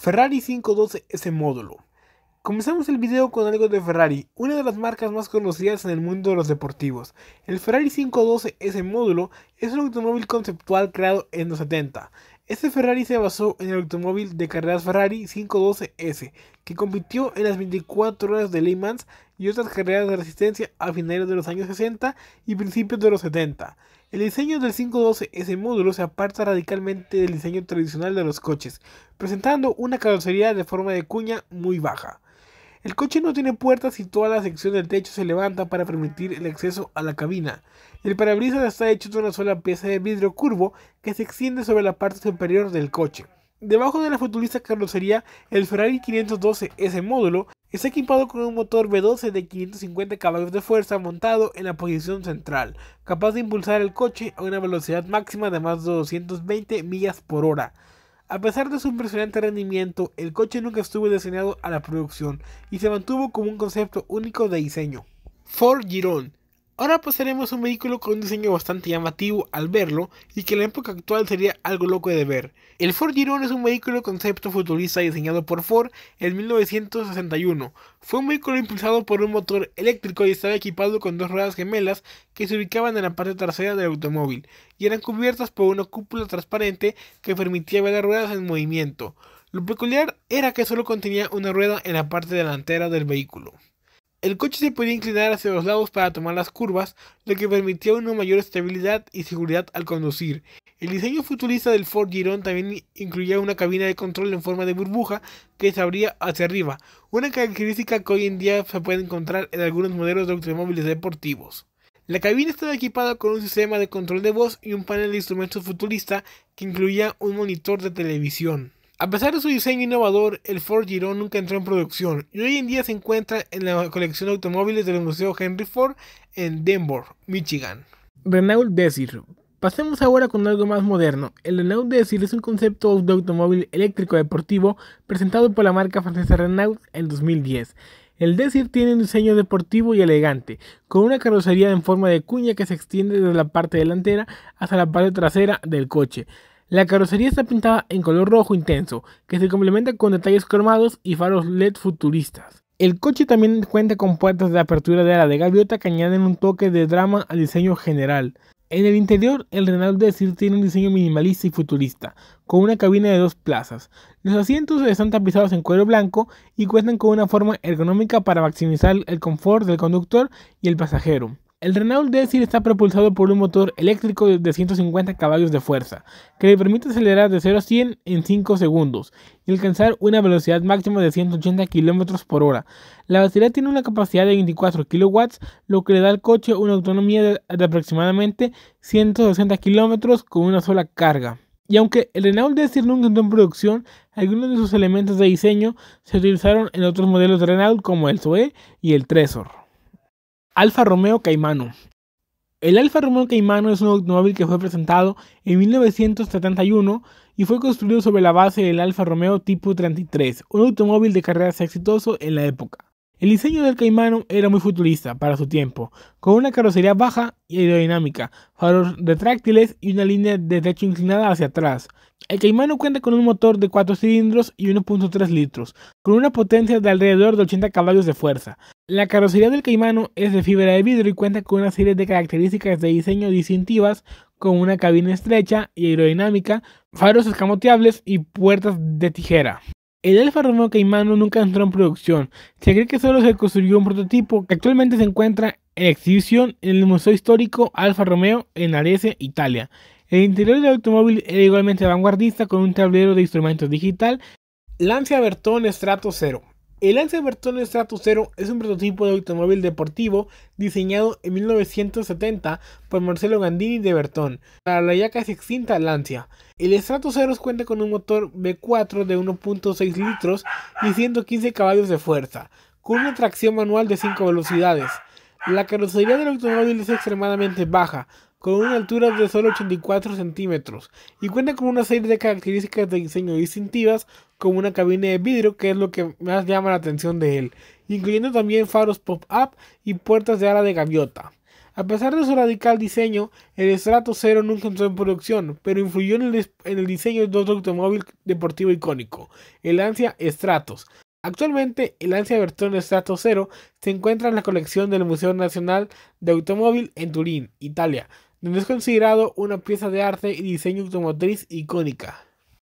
Ferrari 512S módulo. Comenzamos el video con algo de Ferrari, una de las marcas más conocidas en el mundo de los deportivos. El Ferrari 512S módulo es un automóvil conceptual creado en los 70. Este Ferrari se basó en el automóvil de carreras Ferrari 512S, que compitió en las 24 horas de Le Mans y otras carreras de resistencia a finales de los años 60 y principios de los 70. El diseño del 512S módulo se aparta radicalmente del diseño tradicional de los coches, presentando una carrocería de forma de cuña muy baja. El coche no tiene puertas y toda la sección del techo se levanta para permitir el acceso a la cabina. El parabrisas está hecho de una sola pieza de vidrio curvo que se extiende sobre la parte superior del coche. Debajo de la futurista carrocería, el Ferrari 512 S módulo Está equipado con un motor V12 de 550 caballos de fuerza montado en la posición central, capaz de impulsar el coche a una velocidad máxima de más de 220 millas por hora. A pesar de su impresionante rendimiento, el coche nunca estuvo diseñado a la producción y se mantuvo como un concepto único de diseño. Ford Girón Ahora pasaremos a un vehículo con un diseño bastante llamativo al verlo y que en la época actual sería algo loco de ver. El Ford Giron es un vehículo concepto futurista diseñado por Ford en 1961. Fue un vehículo impulsado por un motor eléctrico y estaba equipado con dos ruedas gemelas que se ubicaban en la parte trasera del automóvil y eran cubiertas por una cúpula transparente que permitía ver las ruedas en movimiento. Lo peculiar era que solo contenía una rueda en la parte delantera del vehículo. El coche se podía inclinar hacia los lados para tomar las curvas, lo que permitía una mayor estabilidad y seguridad al conducir. El diseño futurista del Ford Giron también incluía una cabina de control en forma de burbuja que se abría hacia arriba, una característica que hoy en día se puede encontrar en algunos modelos de automóviles deportivos. La cabina estaba equipada con un sistema de control de voz y un panel de instrumentos futurista que incluía un monitor de televisión. A pesar de su diseño innovador, el Ford Giron nunca entró en producción y hoy en día se encuentra en la colección de automóviles del Museo Henry Ford en Denver, Michigan. Renault Desir. Pasemos ahora con algo más moderno. El Renault Desir es un concepto de automóvil eléctrico deportivo presentado por la marca francesa Renault en 2010. El Desir tiene un diseño deportivo y elegante, con una carrocería en forma de cuña que se extiende desde la parte delantera hasta la parte trasera del coche. La carrocería está pintada en color rojo intenso, que se complementa con detalles cromados y faros LED futuristas. El coche también cuenta con puertas de apertura de ala de gaviota que añaden un toque de drama al diseño general. En el interior, el Renault Desir tiene un diseño minimalista y futurista, con una cabina de dos plazas. Los asientos están tapizados en cuero blanco y cuentan con una forma ergonómica para maximizar el confort del conductor y el pasajero. El Renault Desir está propulsado por un motor eléctrico de 150 caballos de fuerza, que le permite acelerar de 0 a 100 en 5 segundos y alcanzar una velocidad máxima de 180 km por hora. La batería tiene una capacidad de 24 kW, lo que le da al coche una autonomía de, aproximadamente 160 km con una sola carga. Y aunque el Renault Desir nunca entró en producción, algunos de sus elementos de diseño se utilizaron en otros modelos de Renault como el Zoe y el Trezor. Alfa Romeo Caimano. El Alfa Romeo Caimano es un automóvil que fue presentado en 1971 y fue construido sobre la base del Alfa Romeo Tipo 33, un automóvil de carreras exitoso en la época. El diseño del Caimano era muy futurista para su tiempo, con una carrocería baja y aerodinámica, faros retráctiles y una línea de techo inclinada hacia atrás. El Caimano cuenta con un motor de 4 cilindros y 1.3 litros, con una potencia de alrededor de 80 caballos de fuerza. La carrocería del Caimano es de fibra de vidrio y cuenta con una serie de características de diseño distintivas con una cabina estrecha y aerodinámica, faros escamoteables y puertas de tijera. El Alfa Romeo Caimano nunca entró en producción, se cree que solo se construyó un prototipo que actualmente se encuentra en exhibición en el Museo Histórico Alfa Romeo en Arese, Italia. El interior del automóvil era igualmente vanguardista con un tablero de instrumentos digital, Lancia Bertone Strato 0. El Lancia Bertone Strato Zero es un prototipo de automóvil deportivo diseñado en 1970 por Marcelo Gandini de Bertone para la ya casi extinta Lancia. El Strato Zero cuenta con un motor V4 de 1.6 litros y 115 caballos de fuerza, con una tracción manual de 5 velocidades. La carrocería del automóvil es extremadamente baja, con una altura de solo 84 centímetros y cuenta con una serie de características de diseño distintivas como una cabina de vidrio que es lo que más llama la atención de él, incluyendo también faros pop-up y puertas de ala de gaviota. A pesar de su radical diseño, el Strato 0 nunca entró en producción, pero influyó en el, diseño de otro automóvil deportivo icónico, el Lancia Stratos. Actualmente, el Lancia Vertón Strato Zero se encuentra en la colección del Museo Nacional de Automóvil en Turín, Italia, donde es considerado una pieza de arte y diseño automotriz icónica.